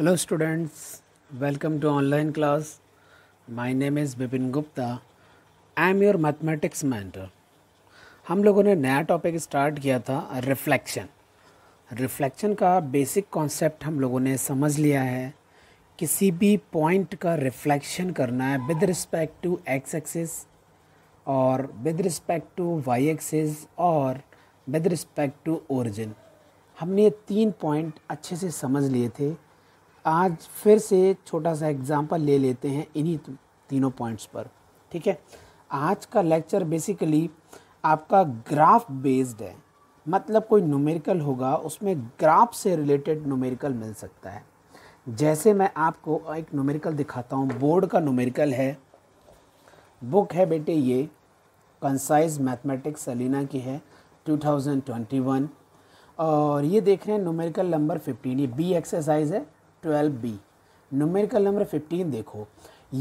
Hello students welcome to online class my name is Bipin Gupta I am your mathematics mentor हम लोगों ने नया topic start किया था रिफ्लेक्शन रिफ्लेक्शन का बेसिक कॉन्सेप्ट हम लोगों ने समझ लिया है किसी भी पॉइंट का रिफ्लेक्शन करना है with respect to x axis और with respect to y axis और विद रिस्पेक्ट टू ओरिजिन हमने ये तीन पॉइंट अच्छे से समझ लिए थे आज फिर से छोटा सा एग्ज़ाम्पल ले लेते हैं इन्हीं तीनों पॉइंट्स पर ठीक है आज का लेक्चर बेसिकली आपका ग्राफ बेस्ड है मतलब कोई न्यूमेरिकल होगा उसमें ग्राफ से रिलेटेड न्यूमेरिकल मिल सकता है जैसे मैं आपको एक न्यूमेरिकल दिखाता हूँ बोर्ड का न्यूमेरिकल है बुक है बेटे ये कंसाइज मैथमेटिक्स सलीना की है 2021 और ये देख रहे हैं न्यूमेरिकल नंबर 15 ये बी एक्सरसाइज है twelve B numerical number fifteen देखो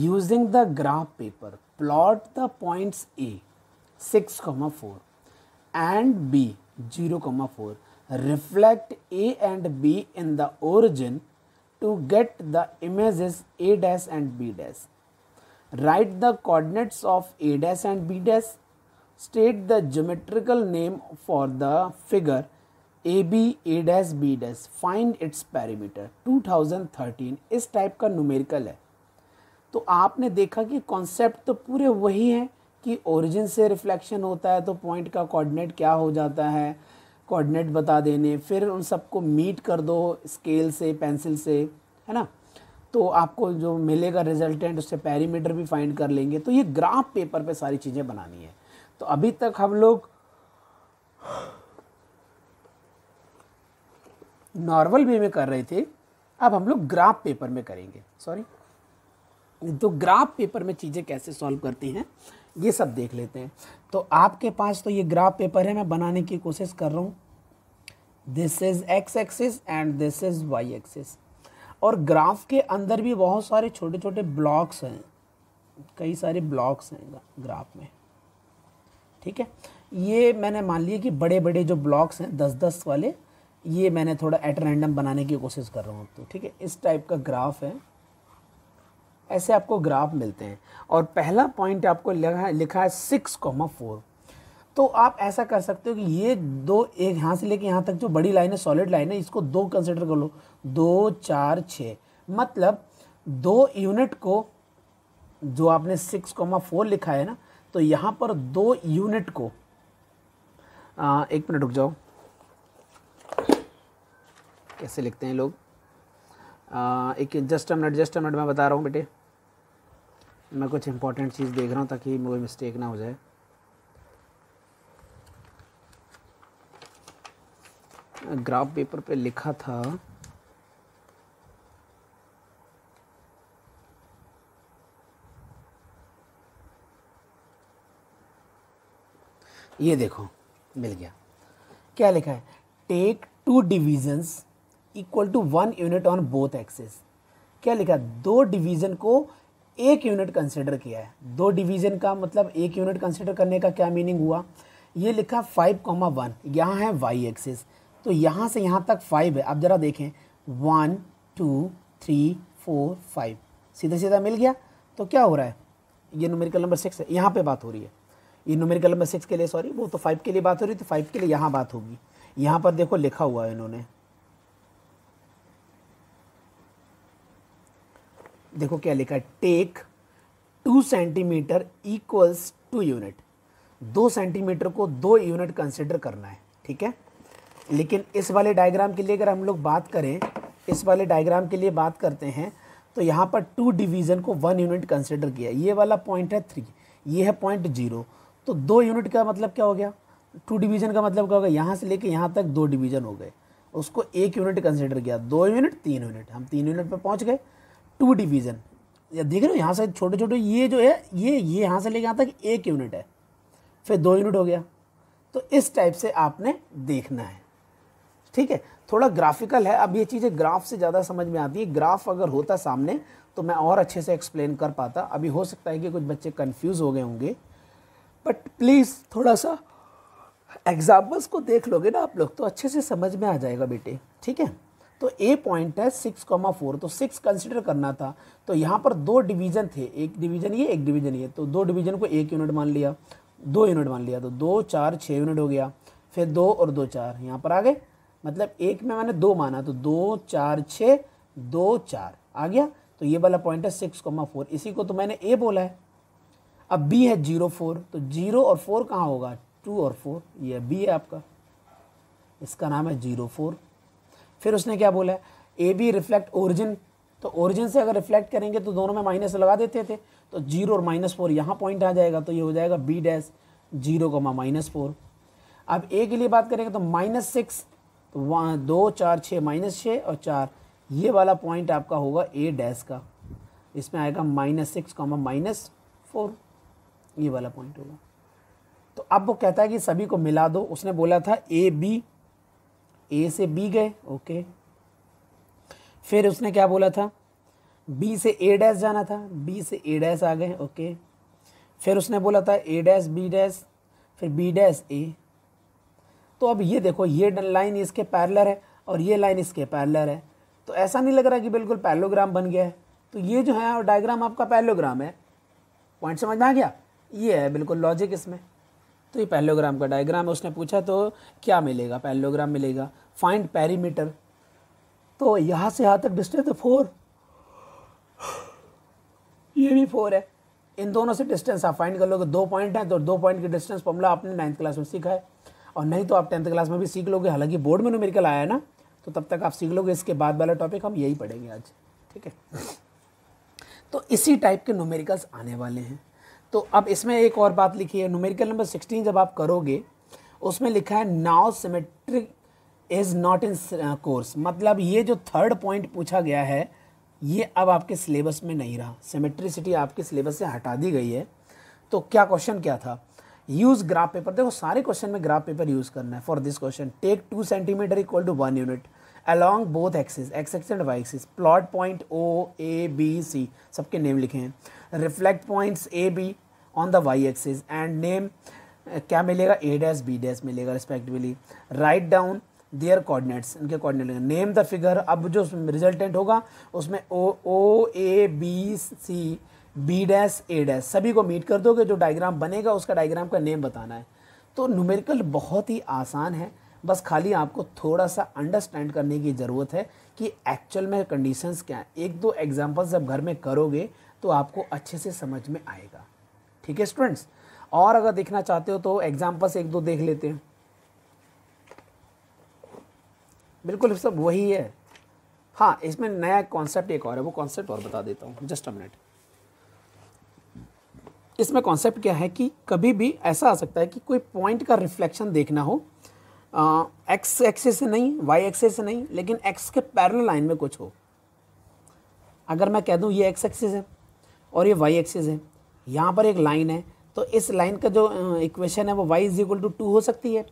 using the graph paper plot the points A six comma four and B zero comma four reflect A and B in the origin to get the image A dash and B dash write the coordinates of A dash and B dash state the geometrical name for the figure A B A dash B dash find its perimeter 2013 इस type का numerical है तो आपने देखा कि concept तो पूरे वही हैं कि ओरिजिन से रिफ्लेक्शन होता है तो पॉइंट का कोऑर्डिनेट क्या हो जाता है कोऑर्डिनेट बता देने फिर उन सबको मीट कर दो स्केल से पेंसिल से है ना तो आपको जो मिलेगा रिजल्टेंट उससे पैरीमीटर भी फाइंड कर लेंगे तो ये ग्राफ पेपर पे सारी चीज़ें बनानी है तो अभी तक हम लोग नॉर्मल वे में कर रहे थे अब हम लोग ग्राफ पेपर में करेंगे सॉरी तो ग्राफ पेपर में चीज़ें कैसे सॉल्व करती हैं ये सब देख लेते हैं तो आपके पास तो ये ग्राफ पेपर है मैं बनाने की कोशिश कर रहा हूँ this is x axis and this is y axis और ग्राफ के अंदर भी बहुत सारे छोटे छोटे ब्लॉक्स हैं कई सारे ब्लॉक्स हैं ग्राफ में ठीक है ये मैंने मान लिया कि बड़े बड़े जो ब्लॉक्स हैं दस दस वाले ये मैंने थोड़ा एट रैंडम बनाने की कोशिश कर रहा हूँ तो ठीक है इस टाइप का ग्राफ है ऐसे आपको ग्राफ मिलते हैं और पहला पॉइंट आपको लिखा लिखा है सिक्स कॉमा फोर तो आप ऐसा कर सकते हो कि ये दो एक यहाँ से लेके यहाँ तक जो बड़ी लाइन है सॉलिड लाइन है इसको दो कंसिडर कर लो दो चार छः मतलब दो यूनिट को जो आपने सिक्स कॉमा फोर लिखा है ना तो यहाँ पर दो यूनिट को आ, एक मिनट रुक जाओ कैसे लिखते हैं लोग आ, एक जस्ट मिनट जस्ट मिनट मैं बता रहा हूँ बेटे मैं कुछ इंपॉर्टेंट चीज़ देख रहा हूँ ताकि कोई मिस्टेक ना हो जाए ग्राफ पेपर पे लिखा था ये देखो मिल गया क्या लिखा है take two divisions equal to one unit on both axes क्या लिखा दो डिवीज़न को एक यूनिट कंसिडर किया है दो डिवीज़न का मतलब एक यूनिट कंसिडर करने का क्या मीनिंग हुआ ये लिखा फाइव कॉमा वन यहाँ है वाई एक्सेस तो यहाँ से यहाँ तक फाइव है आप ज़रा देखें one two three four five सीधा सीधा मिल गया तो क्या हो रहा है ये नोमेरिकल नंबर सिक्स है यहाँ पे बात हो रही है ये नोमेरिकल नंबर सिक्स के लिए सॉरी वो तो फाइव के लिए बात हो रही है तो फाइव के लिए यहाँ बात होगी यहाँ पर देखो लिखा हुआ है इन्होंने देखो क्या लिखा है take two centimetre equals to unit दो सेंटीमीटर को दो यूनिट कंसिडर करना है ठीक है लेकिन इस वाले डायग्राम के लिए अगर हम लोग बात करें इस वाले डायग्राम के लिए बात करते हैं तो यहाँ पर टू डिवीज़न को वन यूनिट कंसिडर किया ये वाला पॉइंट है थ्री ये है पॉइंट जीरो तो दो यूनिट का मतलब क्या हो गया टू डिवीज़न का मतलब क्या हो गया यहाँ से लेके यहाँ तक दो डिवीज़न हो गए उसको एक यूनिट कंसिडर किया दो यूनिट तीन यूनिट हम तीन यूनिट पर पहुँच गए टू डिवीज़न या देख रहे हो यहाँ से छोटे छोटे ये जो है ये ये यहाँ से लेके आता कि एक यूनिट है फिर दो यूनिट हो गया तो इस टाइप से आपने देखना है ठीक है थोड़ा ग्राफिकल है अब ये चीज़ें ग्राफ से ज़्यादा समझ में आती है ग्राफ अगर होता सामने तो मैं और अच्छे से एक्सप्लेन कर पाता अभी हो सकता है कि कुछ बच्चे कन्फ्यूज़ हो गए होंगे बट प्लीज़ थोड़ा सा एग्जाम्पल्स को देख लोगे ना आप लोग तो अच्छे से समझ में आ जाएगा बेटे ठीक है तो ए पॉइंट है सिक्स कॉमा फोर तो सिक्स कंसिडर करना था तो यहाँ पर दो डिवीज़न थे एक डिवीज़न ये एक डिवीज़न ये तो दो डिवीज़न को एक यूनिट मान लिया दो यूनिट मान लिया तो दो चार छः यूनिट हो गया फिर दो और दो चार यहाँ पर आ गए मतलब एक में मैंने दो माना तो दो चार छः दो चार आ गया तो ये वाला पॉइंट है सिक्स कॉमा फोर इसी को तो मैंने ए बोला है अब बी है जीरो फोर तो जीरो और फोर कहाँ होगा टू और फोर ये बी है आपका इसका नाम है जीरो फोर फिर उसने क्या बोला है ए बी रिफ्लेक्ट ओरिजिन तो ओरिजिन से अगर रिफ्लेक्ट करेंगे तो दोनों में माइनस लगा देते थे तो जीरो और माइनस फोर यहाँ पॉइंट आ जाएगा तो ये हो जाएगा B dash zero comma minus four अब ए के लिए बात करेंगे तो माइनस सिक्स तो वहाँ दो चार छः माइनस छः और चार ये वाला पॉइंट आपका होगा ए डैश का इसमें आएगा minus six comma minus four ये वाला पॉइंट होगा तो अब वो कहता है कि सभी को मिला दो उसने बोला था ए बी ए से बी गए ओके फिर उसने क्या बोला था बी से ए डैश जाना था बी से ए डैश आ गए ओके फिर उसने बोला था ए डैश बी डैश फिर बी डैश ए तो अब ये देखो ये लाइन इसके पैरलर है और ये लाइन इसके पैरलर है तो ऐसा नहीं लग रहा कि बिल्कुल पैलोग्राम बन गया है तो ये जो है और डायग्राम आपका पैलोग्राम है पॉइंट समझ में आ गया ये है बिल्कुल लॉजिक इसमें तो ये पैलोग्राम का डायग्राम है उसने पूछा तो क्या मिलेगा पैलोग्राम मिलेगा फाइंड पैरीमीटर तो यहाँ से यहाँ तक डिस्टेंस तो फोर ये भी फोर है इन दोनों से डिस्टेंस आप फाइंड कर लोगे दो पॉइंट हैं तो दो पॉइंट की डिस्टेंस पमला आपने नाइन्थ क्लास में सीखा है और नहीं तो आप टेंथ क्लास में भी सीख लोगे हालांकि बोर्ड में न्यूमेरिकल आया है ना तो तब तक आप सीख लोगे इसके बाद वाला टॉपिक हम यही पढ़ेंगे आज ठीक है तो इसी टाइप के न्यूमेरिकल्स आने वाले हैं तो अब इसमें एक और बात लिखी है न्यूमेरिकल नंबर सिक्सटीन जब आप करोगे उसमें लिखा है now symmetric is not in course मतलब ये जो थर्ड पॉइंट पूछा गया है ये अब आपके सिलेबस में नहीं रहा सिमेट्रिसिटी आपके सिलेबस से हटा दी गई है तो क्या क्वेश्चन क्या था यूज़ ग्राफ पेपर देखो सारे क्वेश्चन में ग्राफ पेपर यूज़ करना है for this question take two centimetre equal to one unit along both axis x x and y axis plot point O A B C सबके name लिखे हैं reflect points A B on the y axis and name क्या मिलेगा A dash B dash मिलेगा respectively write down their coordinates इनके coordinate name the figure अब जो resultant होगा उसमें O O A B C B dash A dash सभी को मीट कर दोगे जो डायग्राम बनेगा उसका डायग्राम का नेम बताना है तो न्यूमेरिकल बहुत ही आसान है बस खाली आपको थोड़ा सा अंडरस्टैंड करने की ज़रूरत है कि एक्चुअल में कंडीशंस क्या हैं एक दो एग्जांपल्स जब घर में करोगे तो आपको अच्छे से समझ में आएगा ठीक है स्टूडेंट्स और अगर देखना चाहते हो तो एग्जाम्पल्स एक दो देख लेते हैं बिल्कुल सब वही है हाँ इसमें नया कॉन्सेप्ट एक और है वो कॉन्सेप्ट और बता देता हूँ जस्ट अ मिनट इसमें कॉन्सेप्ट क्या है कि कभी भी ऐसा आ सकता है कि कोई पॉइंट का रिफ्लेक्शन देखना हो एक्स एक्सेस से नहीं वाई एक्सेस से नहीं लेकिन एक्स के पैरल लाइन में कुछ हो अगर मैं कह दूं ये एक्स एक्सेस है और ये वाई एक्सिस है यहाँ पर एक लाइन है तो इस लाइन का जो इक्वेशन है वो y is equal to two हो सकती है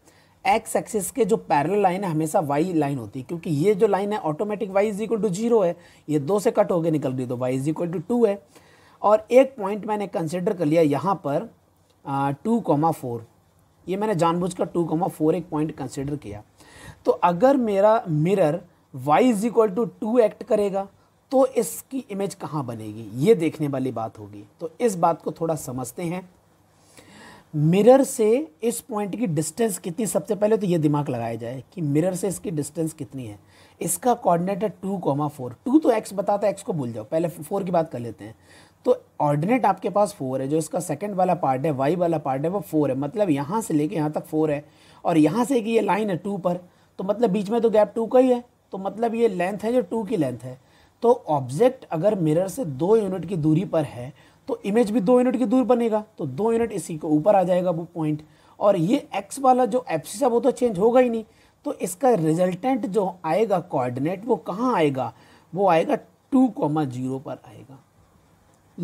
एक्स एक्सिस के जो पैरल लाइन है हमेशा वाई लाइन होती है क्योंकि ये जो लाइन है automatic y is equal to zero है ये दो से कट होकर निकल रही तो y is equal to two है और एक पॉइंट मैंने कंसिडर कर लिया यहाँ पर टू कॉमा फोर ये मैंने जानबूझ कर टू कॉमा फोर एक पॉइंट कंसिडर किया तो अगर मेरा mirror y is equal to two act करेगा तो इसकी इमेज कहाँ बनेगी ये देखने वाली बात होगी तो इस बात को थोड़ा समझते हैं मिरर से इस पॉइंट की डिस्टेंस कितनी सबसे पहले तो ये दिमाग लगाया जाए कि मिरर से इसकी डिस्टेंस कितनी है इसका कोऑर्डिनेट है टू कोमा फोर टू तो एक्स बताता है एक्स को भूल जाओ पहले फोर की बात कर लेते हैं तो ऑर्डिनेट आपके पास फोर है जो इसका सेकंड वाला पार्ट है वाई वाला पार्ट है वो फोर है मतलब यहाँ से लेके यहाँ तक फोर है और यहाँ से कि ये लाइन है टू पर तो मतलब बीच में तो गैप टू का ही है तो मतलब ये लेंथ है जो टू की लेंथ है तो ऑब्जेक्ट अगर मिरर से दो यूनिट की दूरी पर है तो इमेज भी दो यूनिट की दूर बनेगा तो दो यूनिट इसी को ऊपर आ जाएगा वो पॉइंट और ये एक्स वाला जो एफ सी वो तो चेंज होगा ही नहीं तो इसका रिजल्टेंट जो आएगा कोऑर्डिनेट वो कहाँ आएगा वो आएगा टू कॉमा जीरो पर आएगा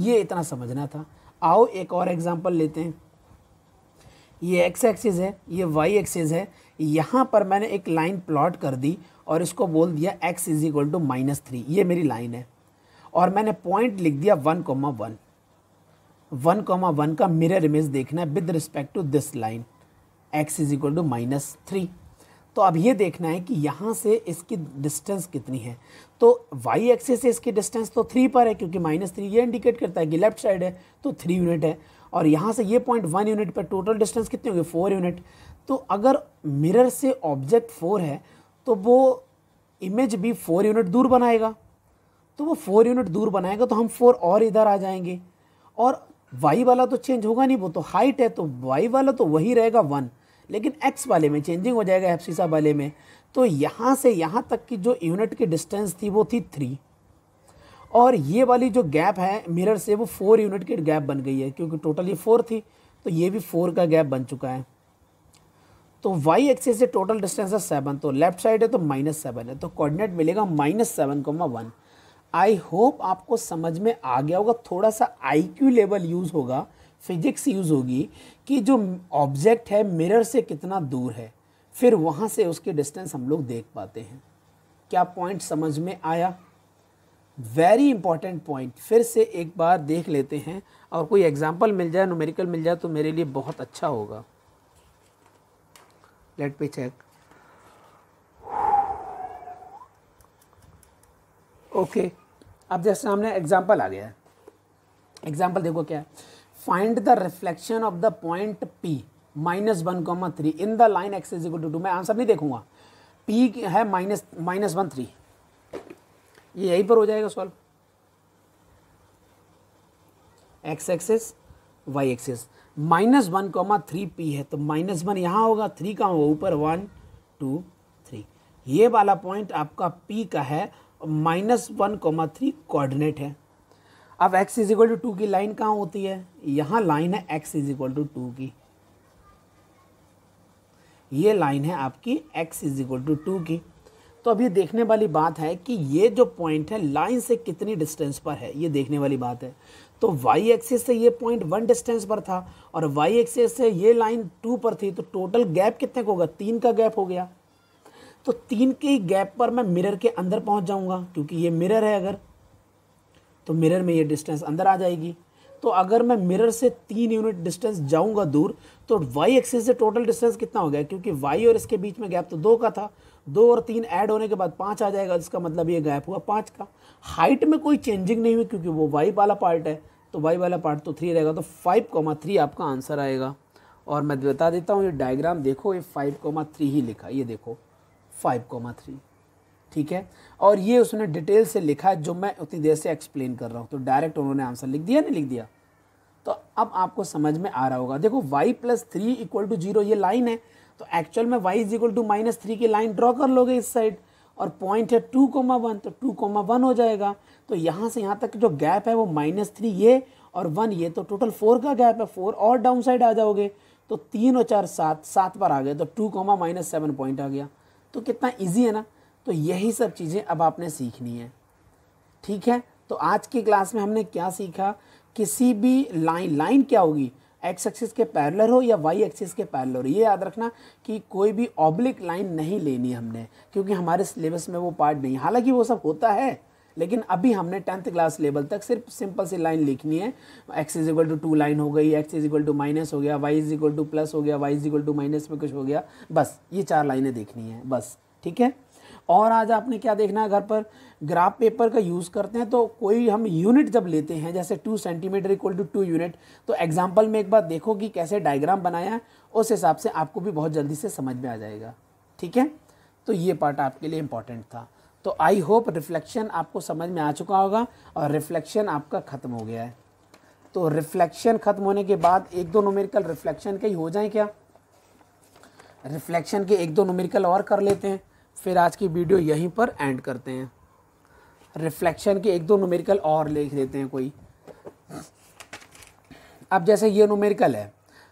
ये इतना समझना था आओ एक और एग्जाम्पल लेते हैं ये एक्स एक्सिस है ये वाई एक्सिस है यहाँ पर मैंने एक लाइन प्लॉट कर दी और इसको बोल दिया x is equal to minus three ये मेरी लाइन है और मैंने पॉइंट लिख दिया one comma one one comma one का मिरर इमेज देखना है with respect to this line x is equal to minus three तो अब ये देखना है कि यहाँ से इसकी डिस्टेंस कितनी है तो वाई एक्सिस से इसकी डिस्टेंस तो थ्री पर है क्योंकि माइनस थ्री ये इंडिकेट करता है कि लेफ्ट साइड है तो थ्री यूनिट है और यहाँ से ये पॉइंट वन यूनिट पर टोटल डिस्टेंस कितनी होगी फोर यूनिट तो अगर मिरर से ऑब्जेक्ट फोर है तो वो इमेज भी फोर यूनिट दूर बनाएगा तो वो फोर यूनिट दूर बनाएगा तो हम फोर और इधर आ जाएंगे और वाई वाला तो चेंज होगा नहीं वो तो हाइट है तो वाई वाला तो वही रहेगा वन लेकिन एक्स वाले में चेंजिंग हो जाएगा एफसीसा वाले में तो यहाँ से यहाँ तक की जो यूनिट की डिस्टेंस थी वो थी थ्री और ये वाली जो गैप है मिरर से वो फोर यूनिट की गैप बन गई है क्योंकि टोटल ये फोर थी तो ये भी फोर का गैप बन चुका है तो वाई एक्सिस से टोटल डिस्टेंस है सेवन तो लेफ्ट साइड है तो माइनस सेवन है तो कोऑर्डिनेट मिलेगा minus seven comma one I hope आपको समझ में आ गया होगा थोड़ा सा आई क्यू लेवल यूज़ होगा फिजिक्स यूज़ होगी कि जो ऑब्जेक्ट है मिरर से कितना दूर है फिर वहाँ से उसके डिस्टेंस हम लोग देख पाते हैं क्या पॉइंट समझ में आया वेरी इंपॉर्टेंट पॉइंट फिर से एक बार देख लेते हैं और कोई एग्जाम्पल मिल जाए नोमेरिकल मिल जाए तो मेरे लिए बहुत अच्छा होगा let me check okay okay. अब जैसे सामने एग्जाम्पल आ गया है एग्जाम्पल देखो क्या है find the reflection of the point P minus one comma three in the line x is equal to two मैं आंसर नहीं देखूंगा पी है माइनस माइनस वन थ्री ये यहीं पर हो जाएगा solve x axes y axes minus one comma three P है तो माइनस वन यहाँ होगा थ्री कहाँ होगा ऊपर वन टू थ्री ये वाला पॉइंट आपका पी का है और minus one comma three coordinate है अब x is equal to two की लाइन कहाँ होती है यहाँ लाइन है x is equal to two की ये लाइन है आपकी x is equal to two की तो अब ये देखने वाली बात है कि ये जो पॉइंट है लाइन से कितनी डिस्टेंस पर है ये देखने वाली बात है तो वाई एक्सिस से ये पॉइंट वन डिस्टेंस पर था और वाई एक्सिस से ये लाइन टू पर थी तो टोटल गैप कितने का होगा तीन का गैप हो गया तो तीन के गैप पर मैं मिरर के अंदर पहुंच जाऊंगा क्योंकि ये मिरर है अगर तो मिरर में ये डिस्टेंस अंदर आ जाएगी तो अगर मैं मिरर से तीन यूनिट डिस्टेंस जाऊंगा दूर तो वाई एक्सिस से टोटल डिस्टेंस कितना हो गया क्योंकि वाई और इसके बीच में गैप तो दो का था दो और तीन ऐड होने के बाद पाँच आ जाएगा जिसका मतलब ये गैप हुआ पाँच का हाइट में कोई चेंजिंग नहीं हुई क्योंकि वो वाई वाला पार्ट है तो वाई वाला पार्ट तो थ्री रहेगा तो फाइव कॉमा थ्री आपका आंसर आएगा और मैं बता देता हूँ ये डायग्राम देखो ये फाइव कॉमा थ्री ही लिखा ये देखो फाइव कॉमा थ्री ठीक है और ये उसने डिटेल से लिखा है जो मैं उतनी देर से एक्सप्लेन कर रहा हूँ तो डायरेक्ट उन्होंने आंसर लिख दिया नहीं लिख दिया तो अब आपको समझ में आ रहा होगा देखो y plus three equal to zero ये लाइन है तो एक्चुअल में y is equal to minus three की लाइन ड्रॉ कर लोगे इस साइड और पॉइंट है टू कोमा वन तो टू कोमा वन हो जाएगा तो यहाँ से यहाँ तक जो गैप है वो माइनस थ्री ये और वन ये तो टोटल फोर का गैप है फोर और डाउन साइड आ जाओगे तो तीन और चार सात सात बार आ गए तो two comma minus seven point आ गया तो कितना ईजी है ना तो यही सब चीज़ें अब आपने सीखनी है ठीक है तो आज की क्लास में हमने क्या सीखा किसी भी लाइन लाइन क्या होगी एक्स एक्सिस के पैरलर हो या वाई एक्सिस के पैरलर हो ये याद रखना कि कोई भी ऑब्लिक लाइन नहीं लेनी हमने क्योंकि हमारे सिलेबस में वो पार्ट नहीं हालांकि वो सब होता है लेकिन अभी हमने टेंथ क्लास लेवल तक सिर्फ सिंपल सी लाइन लिखनी है x is equal to two line हो गई x is equal to minus हो गया y is equal to plus हो गया y is equal to minus में कुछ हो गया बस ये चार लाइनें देखनी है बस ठीक है और आज आपने क्या देखना है घर पर ग्राफ पेपर का यूज़ करते हैं तो कोई हम यूनिट जब लेते हैं जैसे two centimetre equal to two unit तो एग्जाम्पल में एक बार देखो कि कैसे डायग्राम बनाया है उस हिसाब से आपको भी बहुत जल्दी से समझ में आ जाएगा ठीक है तो ये पार्ट आपके लिए इम्पॉर्टेंट था तो आई होप रिफ्लेक्शन आपको समझ में आ चुका होगा और रिफ्लेक्शन आपका ख़त्म हो गया है तो रिफ्लेक्शन ख़त्म होने के बाद एक दो नोमेरिकल रिफ्लेक्शन के ही हो जाए क्या रिफ्लेक्शन के एक दो नोमेरिकल और कर लेते हैं फिर आज की वीडियो यहीं पर एंड करते हैं रिफ्लेक्शन के एक दो नोमेरिकल और लिख देते हैं कोई अब जैसे ये नोमेरिकल है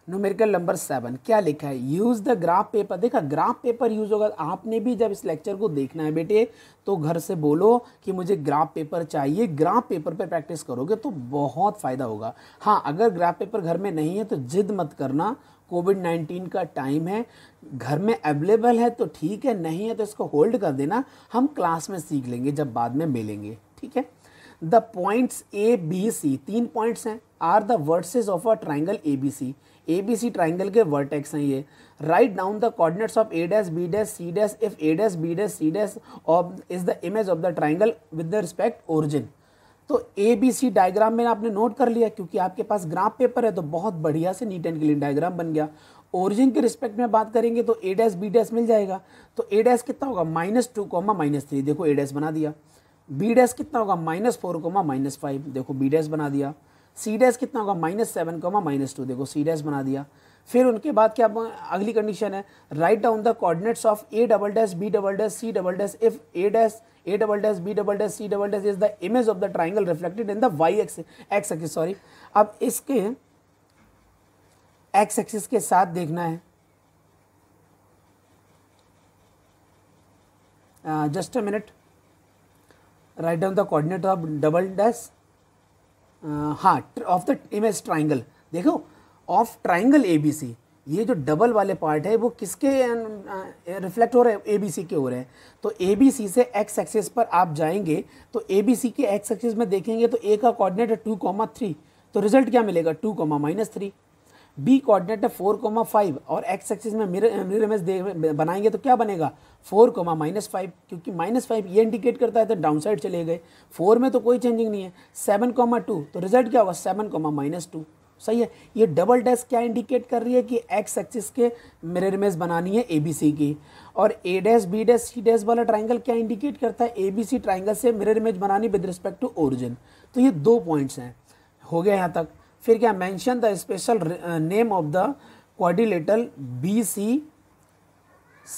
नोमेरिकल नंबर सेवन क्या लिखा है यूज़ द ग्राफ पेपर देखा ग्राफ पेपर यूज़ होगा आपने भी जब इस लेक्चर को देखना है बेटे तो घर से बोलो कि मुझे ग्राफ पेपर चाहिए ग्राफ पेपर पर प्रैक्टिस करोगे तो बहुत फ़ायदा होगा हाँ अगर ग्राफ पेपर घर में नहीं है तो जिद मत करना कोविड नाइन्टीन का टाइम है घर में अवेलेबल है तो ठीक है नहीं है तो इसको होल्ड कर देना हम क्लास में सीख लेंगे जब बाद में मिलेंगे ठीक है the points A B C तीन पॉइंट्स हैं are the vertices of a triangle A B C A B C triangle के वर्टेक्स हैं ये write down the coordinates of A dash B dash C dash if A dash B dash C dash of is the image of the triangle with the respect origin तो A B C diagram में आपने note कर लिया क्योंकि आपके पास graph paper है तो बहुत बढ़िया से नीट एंड क्लीन डायग्राम बन गया ओरिजिन के रिस्पेक्ट में बात करेंगे तो ए डैस बी डैस मिल जाएगा तो ए डैस कितना होगा minus two comma minus three देखो ए डैस बना दिया बी डैस कितना होगा minus four comma minus five देखो बी डैस बना दिया सी डैस कितना होगा minus seven comma minus two देखो सी डैस बना दिया फिर उनके बाद क्या अगली कंडीशन है write down the coordinates of A double dash B double dash C double dash if A dash A double dash B double dash C double dash is the image of the triangle reflected in the y x x axis sorry अब इसके x axis के साथ देखना है just a minute write down the coordinate of double dash हाँ of the image triangle देखो of triangle A B C ये जो डबल वाले पार्ट है वो किसके रिफ्लेक्ट हो रहे हैं ए बी सी के हो रहे हैं तो ए बी सी से एक्स एक्सेस पर आप जाएंगे तो ए बी सी के एक्स एक्सेस में देखेंगे तो ए का कोऑर्डिनेट है टू कॉमा थ्री तो रिजल्ट क्या मिलेगा two comma minus three B coordinate है फोर कॉमा फाइव और एक्स एक्सेस में मिरर मिरर इमेज बनाएंगे तो क्या बनेगा फोर कोमा माइनस फाइव क्योंकि माइनस फाइव ये इंडिकेट करता है तो डाउन साइड चले गए फोर में तो कोई चेंजिंग नहीं है सेवन कॉमा टू तो रिजल्ट क्या होगा सेवन कोमा माइनस टू सही है ये डबल डैश क्या इंडिकेट कर रही है कि एक्स एक्सिस के मिरर इमेज बनानी है ए बी सी की और A dash B dash C dash वाला ट्राइंगल क्या इंडिकेट करता है ए बी सी ट्राइंगल से मिरर इमेज बनानी विद रिस्पेक्ट टू ओरिजिन तो ये दो पॉइंट्स हैं हो गया यहाँ तक फिर क्या mention the special name of the quadrilateral B C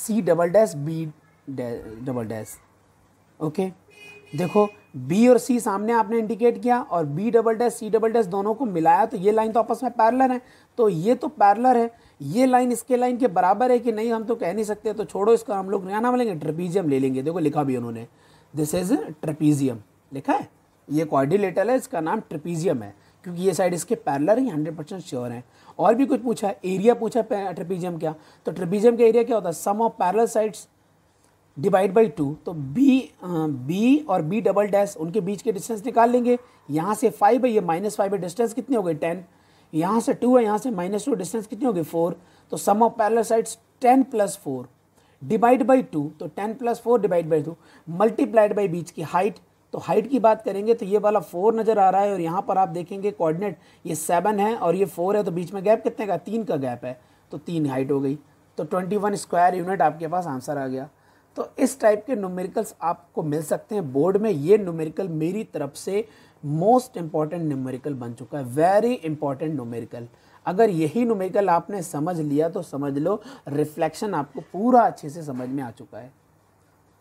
C double dash B double dash okay देखो बी और सी सामने आपने इंडिकेट किया और B double dash C double dash दोनों को मिलाया तो ये लाइन तो आपस में पैरलर है तो ये तो पैरलर है ये लाइन इसके लाइन के बराबर है कि नहीं हम तो कह नहीं सकते तो छोड़ो इसका हम लोग नया लेंगे ट्रपीजियम ले लेंगे देखो लिखा भी उन्होंने दिस इज ट्रपीजियम लिखा है ये कॉर्डिलेटर है इसका नाम ट्रपीजियम है क्योंकि ये साइड इसके पैरलर ही हंड्रेड परसेंट श्योर है और भी कुछ पूछा एरिया पूछा ट्रपीजियम क्या तो ट्रपीजियम का एरिया क्या होता है sum of parallel sides divide by two तो बी बी और बी डबल डैश उनके बीच के डिस्टेंस निकाल लेंगे यहाँ से फाइव है ये माइनस फाइव है डिस्टेंस कितने हो गए टेन यहाँ से टू है यहाँ से माइनस टू डिस्टेंस कितने हो गए फोर तो sum of parallel sides ten plus four divide by two तो ten plus four divide by two multiplied by बीच की हाइट तो हाइट की बात करेंगे तो ये वाला फोर नज़र आ रहा है और यहाँ पर आप देखेंगे कोऑर्डिनेट ये सेवन है और ये फोर है तो बीच में गैप कितने का तीन का गैप है तो तीन हाइट हो गई तो ट्वेंटी वन स्क्वायर यूनिट आपके पास आंसर आ गया तो इस टाइप के न्यूमेरिकल्स आपको मिल सकते हैं बोर्ड में ये न्यूमेरिकल मेरी तरफ से मोस्ट इम्पॉर्टेंट न्यूमेरिकल बन चुका है वेरी इंपॉर्टेंट न्यूमेरिकल अगर यही न्यूमेरिकल आपने समझ लिया तो समझ लो रिफ्लेक्शन आपको पूरा अच्छे से समझ में आ चुका है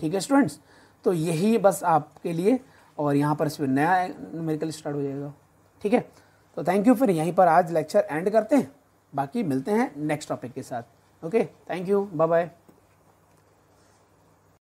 ठीक है स्टूडेंट्स तो यही बस आपके लिए और यहाँ पर फिर नया न्यूमेरिकल स्टार्ट हो जाएगा ठीक है तो थैंक यू फिर यहीं पर आज लेक्चर एंड करते हैं बाकी मिलते हैं नेक्स्ट टॉपिक के साथ okay thank you bye bye